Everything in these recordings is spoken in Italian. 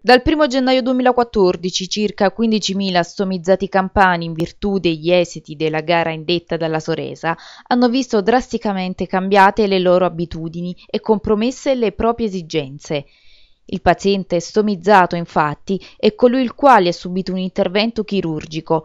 Dal 1 gennaio 2014 circa 15.000 stomizzati campani in virtù degli esiti della gara indetta dalla Soresa hanno visto drasticamente cambiate le loro abitudini e compromesse le proprie esigenze. Il paziente stomizzato infatti è colui il quale ha subito un intervento chirurgico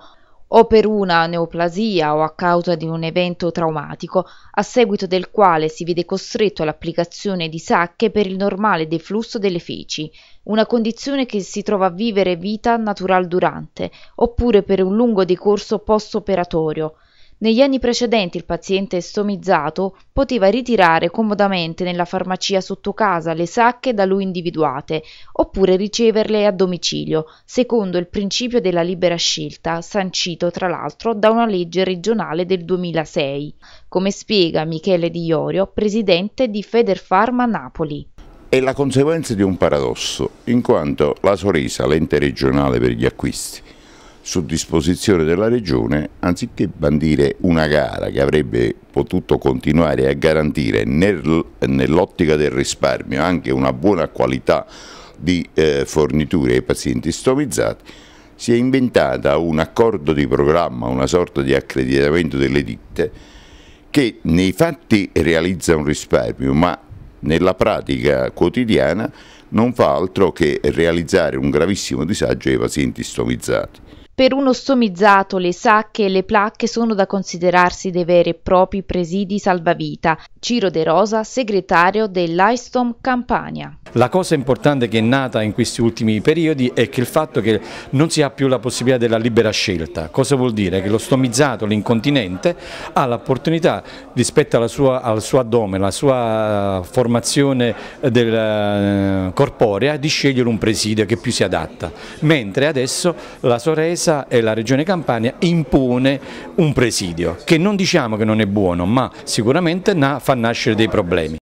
o per una neoplasia o a causa di un evento traumatico, a seguito del quale si vede costretto all'applicazione di sacche per il normale deflusso delle feci, una condizione che si trova a vivere vita natural durante, oppure per un lungo decorso post-operatorio, negli anni precedenti il paziente estomizzato poteva ritirare comodamente nella farmacia sotto casa le sacche da lui individuate, oppure riceverle a domicilio, secondo il principio della libera scelta, sancito tra l'altro da una legge regionale del 2006, come spiega Michele Di Iorio, presidente di Federfarma Napoli. È la conseguenza di un paradosso, in quanto la Soresa, l'ente regionale per gli acquisti, su disposizione della Regione, anziché bandire una gara che avrebbe potuto continuare a garantire nel, nell'ottica del risparmio anche una buona qualità di eh, forniture ai pazienti stomizzati, si è inventata un accordo di programma, una sorta di accreditamento delle ditte che nei fatti realizza un risparmio ma nella pratica quotidiana non fa altro che realizzare un gravissimo disagio ai pazienti stomizzati. Per uno stomizzato le sacche e le placche sono da considerarsi dei veri e propri presidi salvavita. Ciro De Rosa, segretario dell'Aistom Campania. La cosa importante che è nata in questi ultimi periodi è che il fatto che non si ha più la possibilità della libera scelta. Cosa vuol dire? Che lo stomizzato, l'incontinente, ha l'opportunità rispetto sua, al suo addome, alla sua eh, formazione del, eh, corporea di scegliere un presidio che più si adatta. Mentre adesso la soresa Provenza e la Regione Campania impone un presidio che non diciamo che non è buono ma sicuramente fa nascere dei problemi.